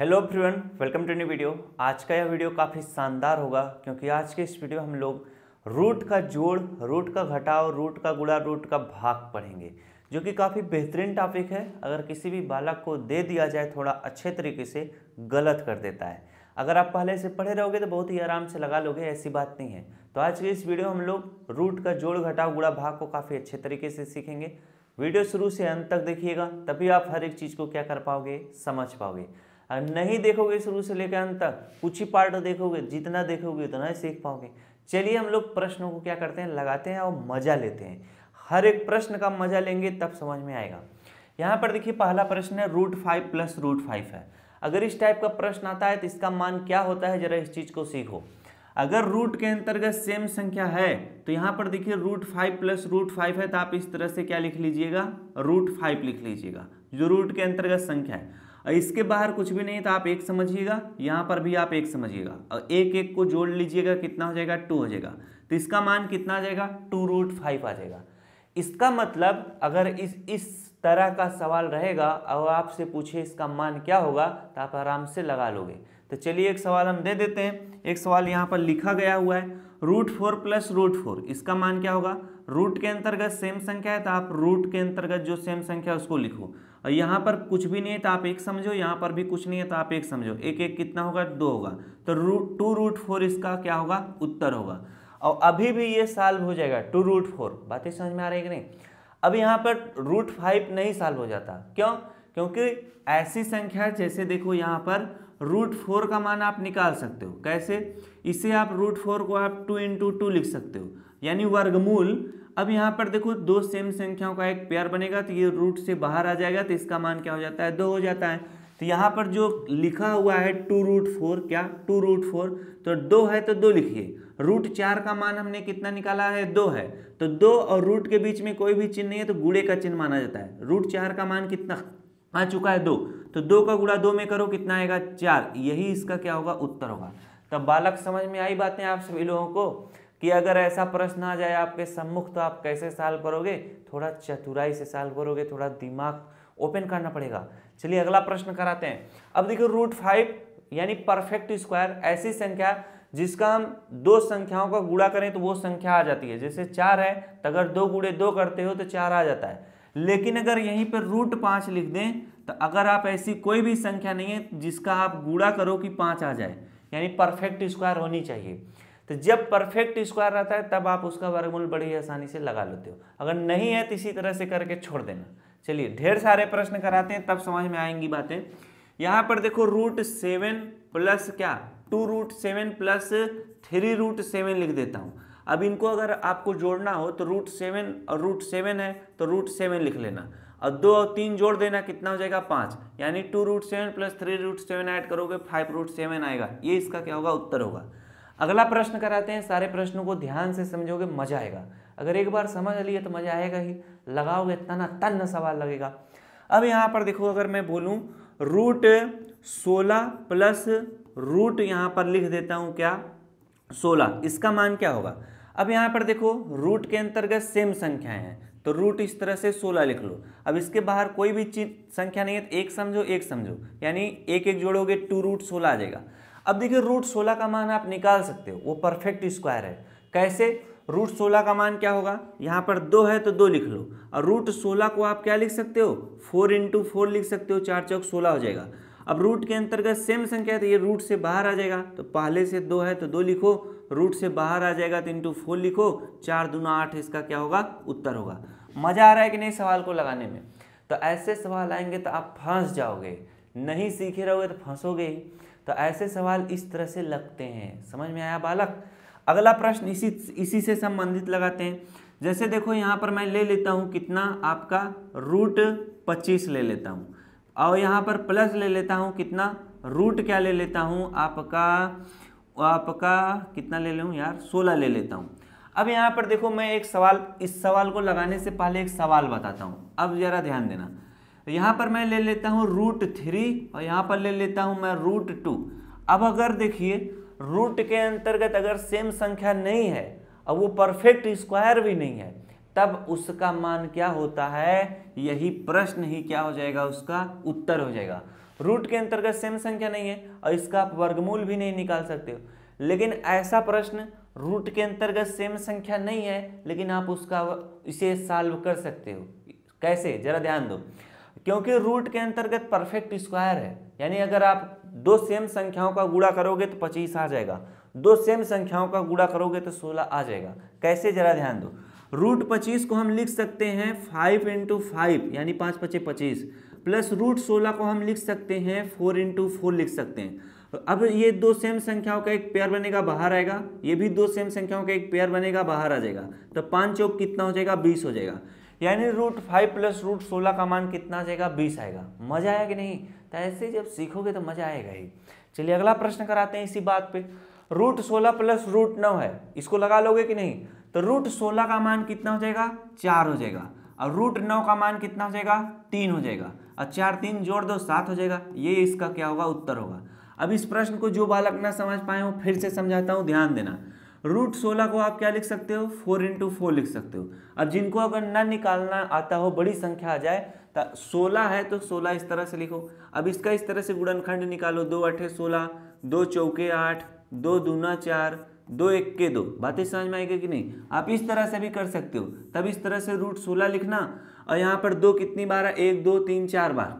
hello फ्रीवन welcome to new video आज का यह वीडियो काफ़ी शानदार होगा क्योंकि आज के इस वीडियो हम लोग रूट का जोड़ रूट का घटाव रूट का गुड़ा रूट का भाग पढ़ेंगे जो कि काफ़ी बेहतरीन टॉपिक है अगर किसी भी बालक को दे दिया जाए थोड़ा अच्छे तरीके से गलत कर देता है अगर आप पहले से पढ़े रहोगे तो बहुत ही आराम से लगा लोगे ऐसी बात नहीं है तो आज के इस वीडियो हम लोग रूट का जोड़ घटाव गुड़ा भाग को काफ़ी अच्छे तरीके से सीखेंगे वीडियो शुरू से अंत तक देखिएगा तभी आप हर एक चीज़ को क्या कर पाओगे समझ पाओगे अगर नहीं देखोगे शुरू से लेकर अंत तक कुछ ही पार्ट तो देखोगे जितना देखोगे उतना ही सीख पाओगे चलिए हम लोग प्रश्नों को क्या करते हैं लगाते हैं और मजा लेते हैं हर एक प्रश्न का मजा लेंगे तब समझ में आएगा यहाँ पर देखिए पहला प्रश्न है root five plus root five है अगर इस टाइप का प्रश्न आता है तो इसका मान क्या होता है जरा इस चीज़ को सीखो अगर रूट के अंतर्गत सेम संख्या है तो यहाँ पर देखिए root five plus root five है तो आप इस तरह से क्या लिख लीजिएगा रूट फाइव लिख लीजिएगा जो रूट के अंतर्गत संख्या है इसके बाहर कुछ भी नहीं तो आप एक समझिएगा यहाँ पर भी आप एक समझिएगा और एक एक को जोड़ लीजिएगा कितना हो जाएगा टू हो जाएगा तो इसका मान कितना आ जाएगा टू रूट फाइव आ जाएगा इसका मतलब अगर इस इस तरह का सवाल रहेगा और आपसे पूछे इसका मान क्या होगा तो आप आराम से लगा लोगे तो चलिए एक सवाल हम दे देते हैं एक सवाल यहाँ पर लिखा गया हुआ है root four plus root four इसका मान क्या होगा रूट के अंतर्गत सेम संख्या है तो आप रूट के अंतर्गत जो सेम संख्या है उसको लिखो यहाँ पर कुछ भी नहीं है तो आप एक समझो यहाँ पर भी कुछ नहीं है तो आप एक समझो एक एक कितना होगा दो होगा तो रूट टू रूट फोर इसका क्या होगा उत्तर होगा और अभी भी ये सॉल्व हो जाएगा टू रूट फोर बातें समझ में आ रही है कि नहीं अब यहाँ पर रूट फाइव नहीं सॉल्व हो जाता क्यों क्योंकि ऐसी संख्या जैसे देखो यहाँ पर रूट फोर का मान आप निकाल सकते हो कैसे इसे आप रूट फोर को आप टू इंटू टू लिख सकते हो यानी वर्गमूल अब यहाँ पर देखो दो सेम संख्याओं का एक पेयर बनेगा तो ये रूट से बाहर आ जाएगा तो इसका मान क्या हो जाता है दो हो जाता है तो यहाँ पर जो लिखा हुआ है टू रूट फोर क्या टू रूट फोर तो दो है तो दो लिखिए रूट चार का मान हमने कितना निकाला है दो है तो दो और रूट के बीच में कोई भी चिन्ह नहीं है तो गुड़े का चिन्ह माना जाता है रूट चार का मान कितना आ चुका है दो तो दो का गुड़ा दो में करो कितना आएगा चार यही इसका क्या होगा उत्तर होगा तब बालक समझ में आई बातें आप सभी लोगों को कि अगर ऐसा प्रश्न आ जाए आपके सम्मुख तो आप कैसे साल करोगे थोड़ा चतुराई से साल करोगे थोड़ा दिमाग ओपन करना पड़ेगा चलिए अगला प्रश्न कराते हैं अब देखिए रूट फाइव यानी परफेक्ट स्क्वायर ऐसी संख्या जिसका हम दो संख्याओं का गुणा करें तो वो संख्या आ जाती है जैसे चार है तो अगर दो गुड़े दो करते हो तो चार आ जाता है लेकिन अगर यहीं पर रूट पाँच लिख दें तो अगर आप ऐसी कोई भी संख्या नहीं है जिसका आप गुड़ा करो कि पाँच आ जाए यानी परफेक्ट स्क्वायर होनी चाहिए तो जब परफेक्ट स्क्वायर रहता है तब आप उसका वर्गमूल बड़ी आसानी से लगा लेते हो अगर नहीं है तो इसी तरह से करके छोड़ देना चलिए ढेर सारे प्रश्न कराते हैं तब समझ में आएंगी बातें यहाँ पर देखो रूट सेवन प्लस क्या two root seven plus three root seven लिख देता हूँ अब इनको अगर आपको जोड़ना हो तो रूट सेवन और रूट सेवन है तो रूट सेवन लिख लेना और दो और तीन जोड़ देना कितना हो जाएगा पाँच यानी two root seven plus three root seven add करोगे फाइव रूट सेवन आएगा ये इसका क्या होगा उत्तर होगा अगला प्रश्न कराते हैं सारे प्रश्नों को ध्यान से समझोगे मजा आएगा अगर एक बार समझ लिए तो मजा आएगा ही लगाओगे तना तन सवाल लगेगा अब यहाँ पर देखो अगर मैं बोलूँ रूट सोलह प्लस रूट यहाँ पर लिख देता हूँ क्या सोलह इसका मान क्या होगा अब यहाँ पर देखो रूट के अंतर्गत सेम संख्याएं हैं तो रूट इस तरह से सोलह लिख लो अब इसके बाहर कोई भी चीज संख्या नहीं है तो एक समझो एक समझो यानी एक एक जोड़ोगे टू रूट सोलह आ जाएगा अब देखिए रूट सोलह का मान आप निकाल सकते हो वो परफेक्ट स्क्वायर है कैसे रूट सोलह का मान क्या होगा यहाँ पर दो है तो दो लिख लो और रूट सोलह को आप क्या लिख सकते हो फोर इंटू फोर लिख सकते हो चार चौक सोलह हो जाएगा अब रूट के अंतर्गत सेम संख्या है तो ये रूट से बाहर आ जाएगा तो पहले से दो है तो दो लिखो रूट से बाहर आ जाएगा तो इंटू फोर लिखो चार दूना आठ इसका क्या होगा उत्तर होगा मज़ा आ रहा है कि नहीं सवाल को लगाने में तो ऐसे सवाल आएंगे तो आप फंस जाओगे नहीं सीखे रहोगे तो फंसोगे ही तो ऐसे सवाल इस तरह से लगते हैं समझ में आया बालक अगला प्रश्न इसी इसी से संबंधित लगाते हैं जैसे देखो यहाँ पर मैं ले लेता हूँ कितना आपका रूट पच्चीस ले लेता हूँ और यहाँ पर प्लस ले लेता हूँ कितना रूट क्या ले लेता हूँ आपका आपका कितना ले लूँ यार सोलह ले लेता हूँ अब यहाँ पर देखो मैं एक सवाल इस सवाल को लगाने से पहले एक सवाल बताता हूँ अब ज़रा ध्यान देना तो यहाँ पर मैं ले लेता हूँ रूट थ्री और यहाँ पर ले लेता हूँ मैं रूट टू अब अगर देखिए रूट के अंतर्गत अगर सेम संख्या नहीं है और वो परफेक्ट स्क्वायर भी नहीं है तब उसका मान क्या होता है यही प्रश्न ही क्या हो जाएगा उसका उत्तर हो जाएगा रूट के अंतर्गत सेम संख्या नहीं है और इसका आप वर्गमूल भी नहीं निकाल सकते हो लेकिन ऐसा प्रश्न रूट के अंतर्गत सेम संख्या नहीं है लेकिन आप उसका इसे सॉल्व कर सकते हो कैसे जरा ध्यान दो क्योंकि रूट के अंतर्गत परफेक्ट स्क्वायर है यानी अगर आप दो सेम संख्याओं का गुड़ा करोगे तो पच्चीस आ जाएगा दो सेम संख्याओं का गुड़ा करोगे तो सोलह आ जाएगा कैसे जरा ध्यान दो रूट पच्चीस को हम लिख सकते हैं फाइव इंटू फाइव यानी पाँच पचे पच्चीस प्लस रूट सोलह को हम लिख सकते हैं फोर इंटू फोर लिख सकते हैं अब ये दो सेम संख्याओं का एक पेयर बनेगा बाहर आएगा ये भी दो सेम संख्याओं का एक पेयर बनेगा बाहर आ जाएगा तो पाँच चौक कितना हो जाएगा बीस हो जाएगा यानी रूट फाइव प्लस रूट सोलह का मान कितना जाएगा बीस आएगा मजा आया कि नहीं तो ऐसे जब सीखोगे तो मजा आएगा ही चलिए अगला प्रश्न कराते हैं इसी बात पे रूट सोलह प्लस रूट नौ है इसको लगा लोगे कि नहीं तो रूट सोलह का मान कितना हो जाएगा चार हो जाएगा और रूट नौ का मान कितना हो जाएगा तीन हो जाएगा और चार तीन जोड़ दो सात हो जाएगा ये इसका क्या होगा उत्तर होगा अब इस प्रश्न को जो बालक ना समझ पाए हो फिर से समझाता हूँ ध्यान देना रूट सोलह को आप क्या लिख सकते हो फोर इंटू फोर लिख सकते हो अब जिनको अगर ना निकालना आता हो बड़ी संख्या आ जाए तो सोलह है तो सोलह इस तरह से लिखो अब इसका इस तरह से गुणनखंड निकालो दो अठे सोलह दो चौके आठ दो दूना चार दो एक के दो बातें समझ में आएगी कि नहीं आप इस तरह से भी कर सकते हो तब इस तरह से रूट सोलह लिखना और यहाँ पर दो कितनी बार एक दो तीन चार बार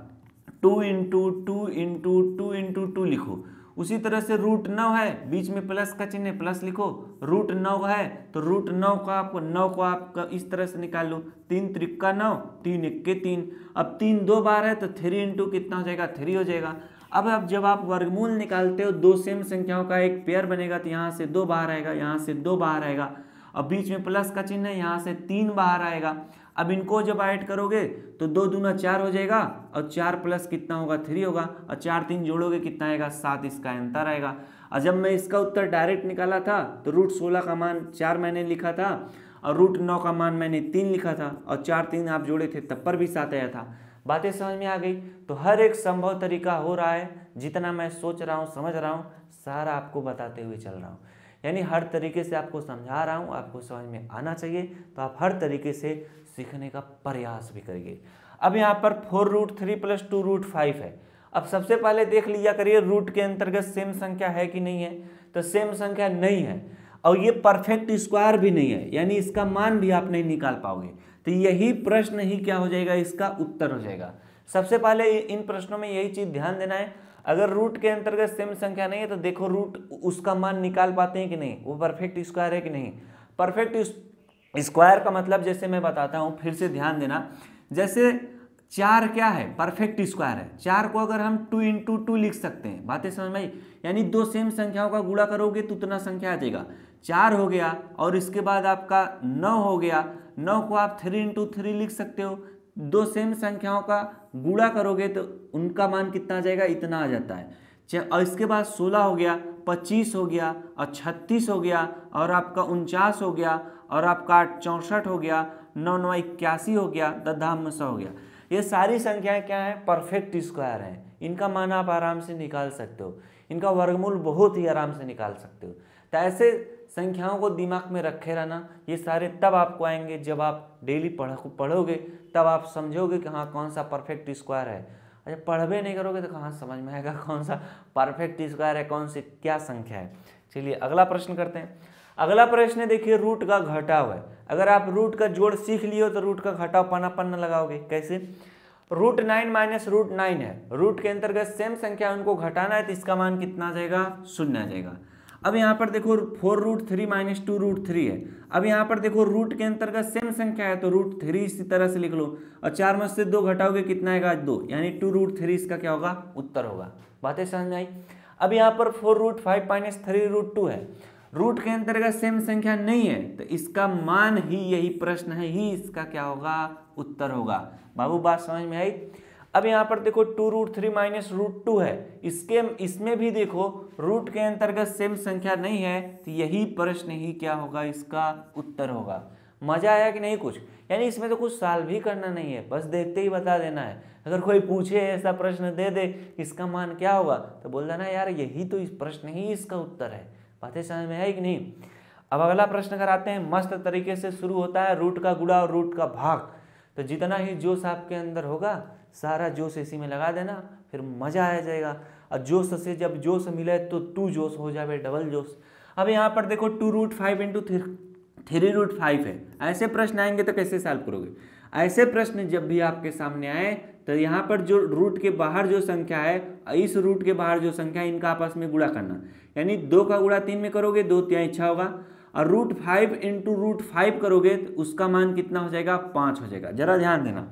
two into two into two into two लिखो उसी तरह से रूट नौ है बीच में प्लस का चिन्ह प्लस लिखो रूट नौ है तो रूट नौ का आपको नौ को आप इस तरह से निकाल लो तीन त्रिक्का नौ तीन इक्के तीन अब तीन दो बार है तो थ्री इंटू कितना हो जाएगा थ्री हो जाएगा अब अब जब आप वर्गमूल निकालते हो दो सेम संख्याओं का एक पेयर बनेगा तो यहाँ से दो बाहर आएगा यहाँ से दो बाहर आएगा अब बीच में प्लस का चिन्ह है यहाँ से तीन बाहर आएगा अब इनको जब ऐड करोगे तो दो दूना चार हो जाएगा और चार प्लस कितना होगा थ्री होगा और चार तीन जोड़ोगे कितना आएगा सात इसका अंतर आएगा और जब मैं इसका उत्तर डायरेक्ट निकाला था तो रूट सोलह का मान चार मैंने लिखा था और रूट नौ का मान मैंने तीन लिखा था और चार तीन आप जोड़े थे तब पर भी सात आया था बातें समझ में आ गई तो हर एक संभव तरीका हो रहा है जितना मैं सोच रहा हूँ समझ रहा हूँ सारा आपको बताते हुए चल रहा हूँ यानी हर तरीके से आपको समझा रहा हूँ आपको समझ में आना चाहिए तो आप हर तरीके से सीखने का प्रयास भी करिए अब यहाँ पर four root three plus two root five है अब सबसे पहले देख लिया करिए रूट के अंतर्गत सेम संख्या है कि नहीं है तो सेम संख्या नहीं है और ये परफेक्ट स्क्वायर भी नहीं है यानी इसका मान भी आप नहीं निकाल पाओगे तो यही प्रश्न ही क्या हो जाएगा इसका उत्तर हो जाएगा सबसे पहले इन प्रश्नों में यही चीज़ ध्यान देना है अगर रूट के अंतर्गत सेम संख्या नहीं है तो देखो रूट उसका मान निकाल पाते हैं कि नहीं वो परफेक्ट स्क्वायर है कि नहीं परफेक्ट स्क्वायर का मतलब जैसे मैं बताता हूँ फिर से ध्यान देना जैसे चार क्या है परफेक्ट स्क्वायर है चार को अगर हम टू इंटू टू लिख सकते हैं बातें समझ में यानी दो सेम संख्याओं का गुड़ा करोगे तो उतना संख्या आ जाएगा चार हो गया और इसके बाद आपका नौ हो गया नौ को आप थ्री इंटू थ्री लिख सकते हो दो सेम संख्याओं का गुड़ा करोगे तो उनका मान कितना आ जाएगा इतना आ जाता है और इसके बाद सोलह हो गया पच्चीस हो गया और छत्तीस हो गया और आपका उनचास हो गया और आपका चौंसठ हो गया नौ नौ इक्यासी हो गया दधाम सौ हो गया ये सारी संख्याएं क्या हैं परफेक्ट स्क्वायर हैं इनका मान आप आराम से निकाल सकते हो इनका वर्गमूल बहुत ही आराम से निकाल सकते हो तो ऐसे संख्याओं को दिमाग में रखे रहना ये सारे तब आपको आएंगे जब आप डेली पढ़ पढ़ोगे तब आप समझोगे कि हाँ कौन सा परफेक्ट स्क्वायर है अच्छा पढ़वे नहीं करोगे तो कहाँ समझ में आएगा कौन सा परफेक्ट स्क्वायर है कौन सी क्या संख्या है चलिए अगला प्रश्न करते हैं अगला प्रश्न है देखिए रूट का घटाव है अगर आप रूट का जोड़ सीख लियो तो रूट का घटाव पन्ना पन्ना लगाओगे कैसे root nine minus root nine है रूट के अंतर्गत सेम संख्या उनको घटाना है तो इसका मान कितना आ जाएगा शून्य आ जाएगा अब यहाँ पर देखो four root three minus two root three है अब यहाँ पर देखो रूट के अंतर्गत सेम संख्या है तो रूट थ्री इसी तरह से लिख लो और चार में से दो घटाओगे कितना आएगा दो यानी टू रूट थ्री इसका क्या होगा उत्तर होगा बातें समझ में आई अब यहाँ पर four root five minus three root two है रूट के अंतर्गत सेम संख्या नहीं है तो इसका मान ही यही प्रश्न है ही इसका क्या होगा उत्तर होगा बाबू बात समझ में आई अब यहाँ पर देखो two root three minus root two है इसके इसमें भी देखो रूट के अंतर्गत सेम संख्या नहीं है तो यही प्रश्न ही क्या होगा इसका उत्तर होगा मजा आया कि नहीं कुछ यानी इसमें तो कुछ साल भी करना नहीं है बस देखते ही बता देना है अगर कोई पूछे ऐसा प्रश्न दे दे इसका मान क्या होगा तो बोल देना यार यही तो इस प्रश्न ही इसका उत्तर है बातें समझ में है कि नहीं अब अगला प्रश्न कराते हैं मस्त तरीके से शुरू होता है रूट का गुड़ा और रूट का भाग तो जितना ही जोश आपके अंदर होगा सारा जोश इसी में लगा देना फिर मज़ा आ जाएगा और जोश से जब जोश मिले तो टू जोश हो जाए डबल जोश अब यहाँ पर देखो two root five into three three root five है ऐसे प्रश्न आएंगे तो कैसे सॉल्व करोगे ऐसे प्रश्न जब भी आपके सामने आए तो यहाँ पर जो रूट के बाहर जो संख्या है इस रूट के बाहर जो संख्या है इनका आपस में गुड़ा करना यानी दो का गुड़ा तीन में करोगे दो त्याई इच्छा होगा और root five into root five करोगे तो उसका मान कितना हो जाएगा पाँच हो जाएगा जरा ध्यान देना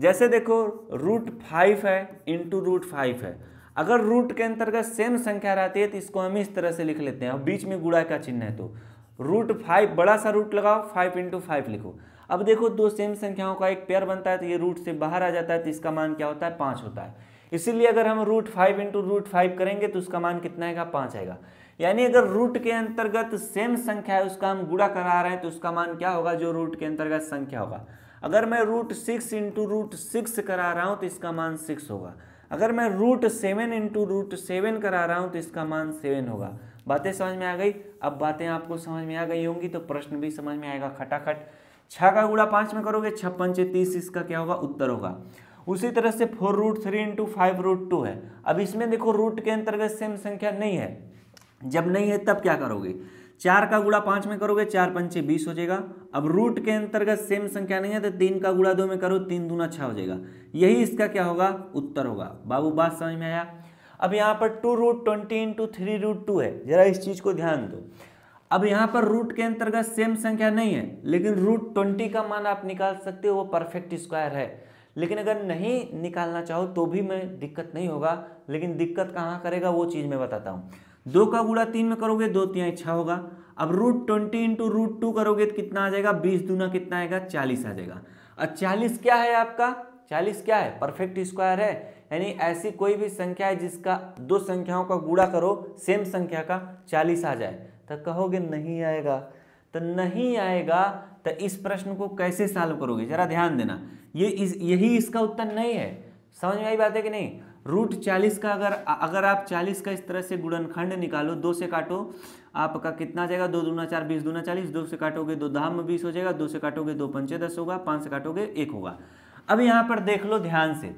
जैसे देखो रूट फाइव है इंटू रूट फाइव है अगर रूट के अंतर्गत सेम संख्या रहती है तो इसको हम इस तरह से लिख लेते हैं और बीच में गुड़ा का चिन्ह है तो रूट फाइव बड़ा सा रूट लगाओ फाइव इंटू फाइव लिखो अब देखो दो सेम संख्याओं का एक पेयर बनता है तो ये रूट से बाहर आ जाता है तो इसका मान क्या होता है पाँच होता है इसीलिए अगर हम root five into root five करेंगे तो उसका मान कितना आएगा पाँच आएगा यानी अगर रूट के अंतर्गत सेम संख्या है उसका हम गुड़ा करा रहे हैं तो उसका मान क्या होगा जो रूट के अंतर्गत संख्या होगा अगर मैं root six into root six करा रहा हूँ तो इसका मान सिक्स होगा अगर मैं root seven into root seven करा रहा हूँ तो इसका मान सेवन होगा बातें समझ में आ गई अब बातें आपको समझ में आ गई होंगी तो प्रश्न भी समझ में आएगा खटाखट छः का गुड़ा पाँच में करोगे छः पंचे तीस इसका क्या होगा उत्तर होगा उसी तरह से four root three into five root two है अब इसमें देखो रूट के अंतर्गत सेम संख्या नहीं है जब नहीं है तब क्या करोगे चार का गुड़ा पांच में करोगे चार पंचे बीस हो जाएगा अब रूट के अंतर्गत सेम संख्या नहीं है तो तीन का गुड़ा दो में करो तीन दूना छः हो जाएगा यही इसका क्या होगा उत्तर होगा बाबू बात समझ में आया अब यहाँ पर two root twenty into three root two है जरा इस चीज़ को ध्यान दो अब यहाँ पर रूट के अंतर्गत सेम संख्या नहीं है लेकिन रूट ट्वेंटी का मान आप निकाल सकते हो वो परफेक्ट स्क्वायर है लेकिन अगर नहीं निकालना चाहो तो भी मैं दिक्कत नहीं होगा लेकिन दिक्कत कहाँ करेगा वो चीज़ मैं बताता हूँ दो का गुड़ा तीन में करोगे दो तिहाई छः होगा अब root twenty into root two करोगे तो कितना आ जाएगा बीस दूना कितना आएगा चालीस आ जाएगा और चालीस क्या है आपका चालीस क्या है परफेक्ट स्क्वायर है यानी ऐसी कोई भी संख्या है जिसका दो संख्याओं का गुड़ा करो सेम संख्या का चालीस आ जाए तो कहोगे नहीं आएगा तो नहीं आएगा तो इस प्रश्न को कैसे सॉल्व करोगे जरा ध्यान देना ये इस यही इसका उत्तर नहीं है समझ में आई बात है कि नहीं रूट चालीस का अगर अगर आप चालीस का इस तरह से गुणनखंड निकालो दो से काटो आपका कितना जाएगा दो दूना चार बीस दूना चालीस दो से काटोगे दो दाम में बीस हो जाएगा दो से काटोगे दो पंचे दस होगा पाँच से काटोगे एक होगा अब यहाँ पर देख लो ध्यान से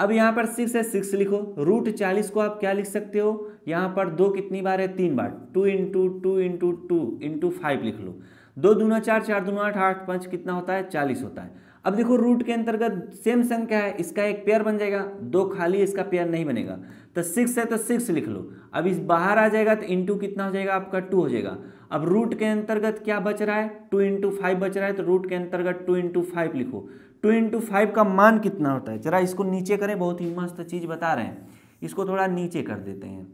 अब यहाँ पर सिक्स है सिक्स लिखो रूट चालीस को आप क्या लिख सकते हो यहाँ पर दो कितनी बार है तीन बार two into two into two into five लिख लो दो दूना चार चार दूना आठ आठ पाँच कितना होता है चालीस होता है अब देखो रूट के अंतर्गत सेम संख्या है इसका एक पेयर बन जाएगा दो खाली इसका पेयर नहीं बनेगा तो सिक्स है तो सिक्स लिख लो अब इस बाहर आ जाएगा तो इंटू कितना हो जाएगा आपका टू हो जाएगा अब रूट के अंतर्गत क्या बच रहा है टू इंटू फाइव बच रहा है तो रूट के अंतर्गत टू इंटू फाइव लिखो टू इंटू फाइव का मान कितना होता है जरा इसको नीचे करें बहुत ही मस्त चीज़ बता रहे हैं इसको थोड़ा नीचे कर देते हैं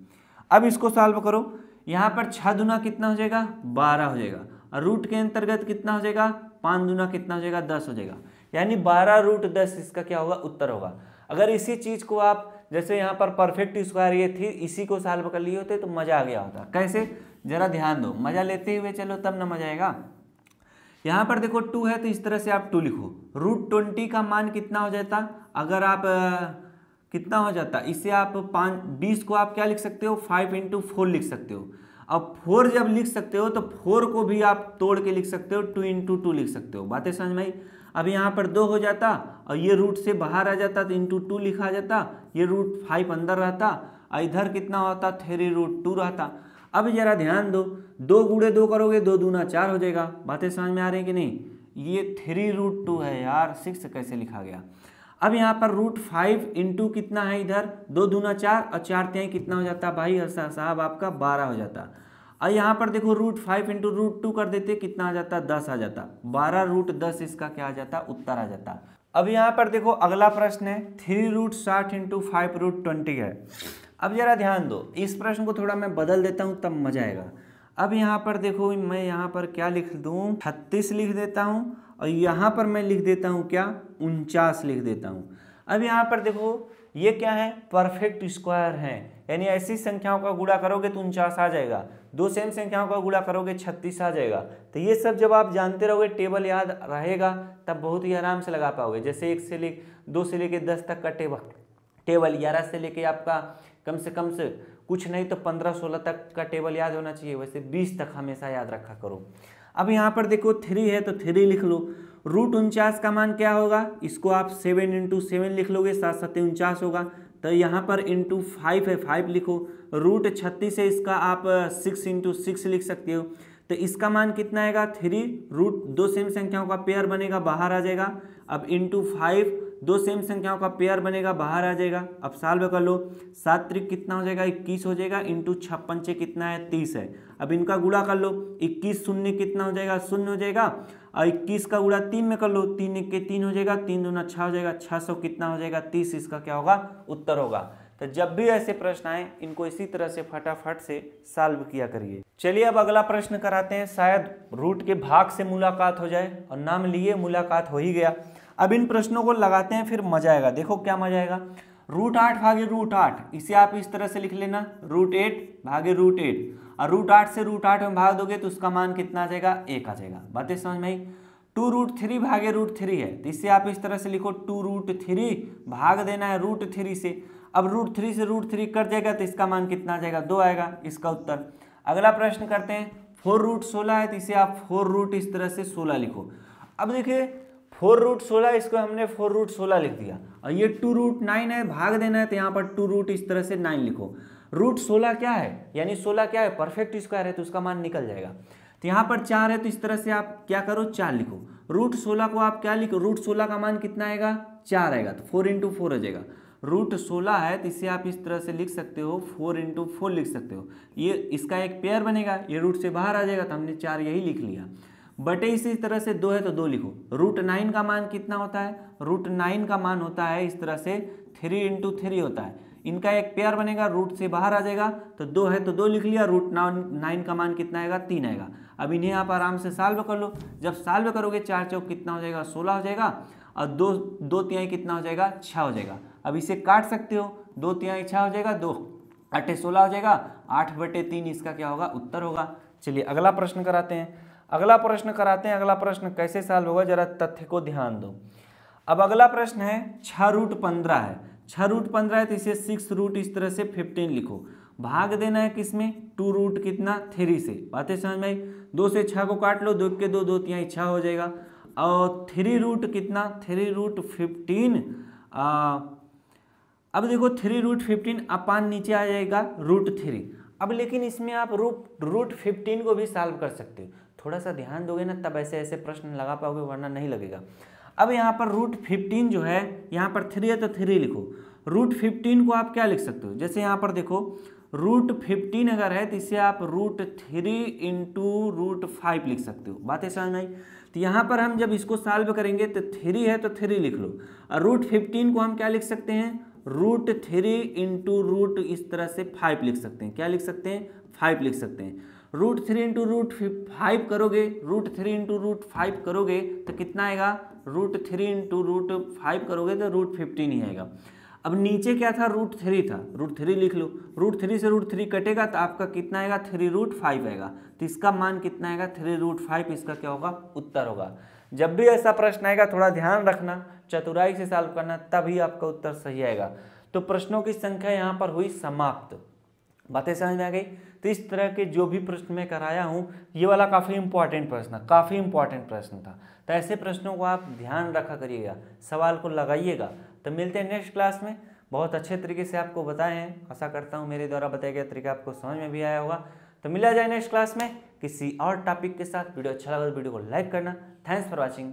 अब इसको सॉल्व करो यहाँ पर छः दुना कितना हो जाएगा बारह हो जाएगा और रूट के अंतर्गत कितना हो जाएगा पाँच दुना कितना हो जाएगा दस हो जाएगा यानी बारह रूट दस इसका क्या होगा उत्तर होगा अगर इसी चीज़ को आप जैसे यहाँ पर परफेक्ट स्क्वायर ये थी इसी को सॉल्व कर लिए होते तो मज़ा आ गया होता कैसे ज़रा ध्यान दो मज़ा लेते हुए चलो तब ना मजा आएगा यहाँ पर देखो टू है तो इस तरह से आप टू लिखो रूट ट्वेंटी का मान कितना हो जाता अगर आप कितना हो जाता इससे आप पाँच बीस को आप क्या लिख सकते हो फाइव इंटू फोर लिख सकते हो अब फोर जब लिख सकते हो तो फोर को भी आप तोड़ के लिख सकते हो टू इंटू टू लिख सकते हो बातें समझ में अब यहाँ पर दो हो जाता और ये रूट से बाहर आ जाता तो इंटू टू लिखा जाता ये रूट फाइव अंदर रहता और इधर कितना होता थ्री रूट टू रहता अब जरा ध्यान दो दो गुड़े दो करोगे दो दूना चार हो जाएगा बातें समझ में आ रही कि नहीं ये थ्री रूट टू है यार सिक्स कैसे लिखा गया अब यहाँ पर रूट फाइव इंटू कितना है इधर दो दूना चार और चार त्याई कितना हो जाता भाई साहब आपका बारह हो जाता और यहाँ पर देखो root five into root two कर देते कितना आ जाता दस आ जाता बारह रूट दस इसका क्या आ जाता उत्तर आ जाता अब यहाँ पर देखो अगला प्रश्न है थ्री रूट साठ इंटू फाइव रूट ट्वेंटी है अब जरा ध्यान दो इस प्रश्न को थोड़ा मैं बदल देता हूँ तब मजा आएगा अब यहाँ पर देखो मैं यहाँ पर क्या लिख दूँ छत्तीस लिख देता हूँ और यहाँ पर मैं लिख देता हूँ क्या उनचास लिख देता हूँ अब यहाँ पर देखो ये क्या है परफेक्ट स्क्वायर हैं यानी ऐसी संख्याओं का गुड़ा करोगे तो उनचास आ जाएगा दो सेम संख्याओं का गुड़ा करोगे छत्तीस आ जाएगा तो ये सब जब आप जानते रहोगे टेबल याद रहेगा तब बहुत ही आराम से लगा पाओगे जैसे एक से ले दो से लेके दस तक का टेबल टेबल ग्यारह से लेके आपका कम से कम से कुछ नहीं तो पंद्रह सोलह तक का टेबल याद होना चाहिए वैसे बीस तक हमेशा याद रखा करो अब यहाँ पर देखो थ्री है तो थ्री लिख लो रूट उनचास का मान क्या होगा इसको आप सेवन इंटू सेवन लिख लोगे सात सत्य उनचास होगा तो यहाँ पर इंटू फाइव है फाइव लिखो रूट छत्तीस है इसका आप सिक्स इंटू सिक्स लिख सकते हो तो इसका मान कितना आएगा थ्री रूट दो सेम संख्याओं का पेयर बनेगा बाहर आ जाएगा अब इंटू फाइव दो सेम संख्याओं का पेयर बनेगा बाहर आ जाएगा अब साल्व कर लो सात त्रिक कितना हो जाएगा इक्कीस हो जाएगा इंटू छप्पन छः कितना है तीस है अब इनका गुड़ा कर लो इक्कीस शून्य कितना हो जाएगा शून्य हो जाएगा और इक्कीस का गुड़ा तीन में कर लो तीन इक्के तीन हो जाएगा तीन दूना छः हो जाएगा छः सौ कितना हो जाएगा तीस इसका क्या होगा उत्तर होगा तो जब भी ऐसे प्रश्न आए इनको इसी तरह से फटाफट से सॉल्व किया करिए चलिए अब अगला प्रश्न कराते हैं शायद रूट के भाग से मुलाकात हो जाए और नाम लिए मुलाकात हो ही गया अब इन प्रश्नों को लगाते हैं फिर मजा आएगा देखो क्या मजा आएगा रूट आठ भागे रूट आठ इसे आप इस तरह से लिख लेना रूट एट भागे रूट एट और रूट आठ से रूट आठ में भाग दोगे तो उसका मान कितना आ जाएगा एक आ जाएगा बातें समझ में आई टू रूट थ्री भागे रूट थ्री है तो इसे आप इस तरह से लिखो टू रूट थ्री भाग देना है रूट थ्री से अब रूट थ्री से रूट थ्री कर जाएगा तो इसका मान कितना आ जाएगा दो आएगा इसका उत्तर अगला प्रश्न करते हैं फोर रूट सोलह है तो इसे आप फोर रूट इस तरह से सोलह लिखो अब देखिए फोर रूट सोलह इसको हमने फोर रूट सोलह लिख दिया और ये टू रूट नाइन है भाग देना है तो यहाँ पर टू रूट इस तरह से नाइन लिखो रूट सोलह क्या है यानी सोलह क्या है परफेक्ट स्क्वायर है तो उसका मान निकल जाएगा तो यहाँ पर चार है तो इस तरह से आप क्या करो चार लिखो रूट सोलह को आप क्या लिखो रूट सोलह का मान कितना आएगा चार आएगा तो फोर इंटू फोर हो जाएगा रूट सोलह है तो इसे आप इस तरह से लिख सकते हो फोर इंटू फोर लिख सकते हो ये इसका एक पेयर बनेगा ये रूट से बाहर आ जाएगा तो हमने चार यही लिख लिया बटे इसी तरह से दो है तो दो लिखो रूट नाइन का मान कितना होता है रूट नाइन का मान होता है इस तरह से थ्री इंटू थ्री होता है इनका एक पेयर बनेगा रूट से बाहर आ जाएगा तो दो है तो दो लिख लिया रूट नाइन का मान कितना आएगा तीन आएगा अब इन्हें आप आराम से साल्व कर लो जब साल्व करोगे चार चौक कितना हो जाएगा सोलह हो जाएगा और दो दो तिहाई कितना हो जाएगा छः हो जाएगा अब इसे काट सकते हो दो तिहाई छः हो जाएगा दो अट्ठे सोलह हो जाएगा आठ बटे तीन इसका क्या होगा उत्तर होगा चलिए अगला प्रश्न कराते हैं अगला प्रश्न कराते हैं अगला प्रश्न कैसे साल होगा जरा तथ्य को ध्यान दो अब अगला प्रश्न है छः रूट पंद्रह है छः रूट पंद्रह है तो इसे सिक्स रूट इस तरह से फिफ्टीन लिखो भाग देना है किसमें टू रूट कितना थ्री से बातें समझ में आई दो से छः को काट लो दो के दो दो तीन छः हो जाएगा और थ्री रूट कितना थ्री रूट फिफ्टीन अब देखो थ्री रूट फिफ्टीन अपान नीचे आ जाएगा रूट थ्री अब लेकिन इसमें आप रूट रूट फिफ्टीन को भी सॉल्व कर सकते हो थोड़ा सा ध्यान दोगे ना तब ऐसे ऐसे प्रश्न लगा पाओगे वरना नहीं लगेगा अब यहाँ पर रूट फिफ्टीन जो है यहाँ पर थ्री है तो थ्री लिखो रूट फिफ्टीन को आप क्या लिख सकते हो जैसे यहाँ पर देखो रूट फिफ्टीन अगर है तो इसे आप root three into root five लिख सकते हो बातें ऐसा नहीं आई तो यहाँ पर हम जब इसको सॉल्व करेंगे तो थ्री है तो थ्री लिख लो और रूट फिफ्टीन को हम क्या लिख सकते हैं रूट थ्री इंटू रूट इस तरह से फाइव लिख सकते हैं क्या लिख सकते हैं फाइव लिख सकते हैं root three into root five करोगे root three into root five करोगे तो कितना आएगा root three into root five करोगे तो रूट फिफ्टीन ही आएगा अब नीचे क्या था रूट थ्री था रूट थ्री लिख लो रूट थ्री से रूट थ्री कटेगा तो आपका कितना आएगा थ्री रूट फाइव आएगा तो इसका मान कितना आएगा थ्री रूट फाइव इसका क्या होगा उत्तर होगा जब भी ऐसा प्रश्न आएगा थोड़ा ध्यान रखना चतुराई से सॉल्व करना तभी आपका उत्तर सही आएगा तो प्रश्नों की संख्या यहाँ पर हुई समाप्त बातें समझ में आ गई तो इस तरह के जो भी प्रश्न मैं कराया हूँ ये वाला काफ़ी इंपॉर्टेंट प्रश्न था काफ़ी इंपॉर्टेंट प्रश्न था तो ऐसे प्रश्नों को आप ध्यान रखा करिएगा सवाल को लगाइएगा तो मिलते हैं नेक्स्ट क्लास में बहुत अच्छे तरीके से आपको बताए हैं आशा करता हूँ मेरे द्वारा बताया गया तरीका आपको समझ में भी आया होगा तो मिला जाए नेक्स्ट क्लास में किसी और टॉपिक के साथ वीडियो अच्छा लगा तो वीडियो को लाइक करना थैंक्स फॉर वॉचिंग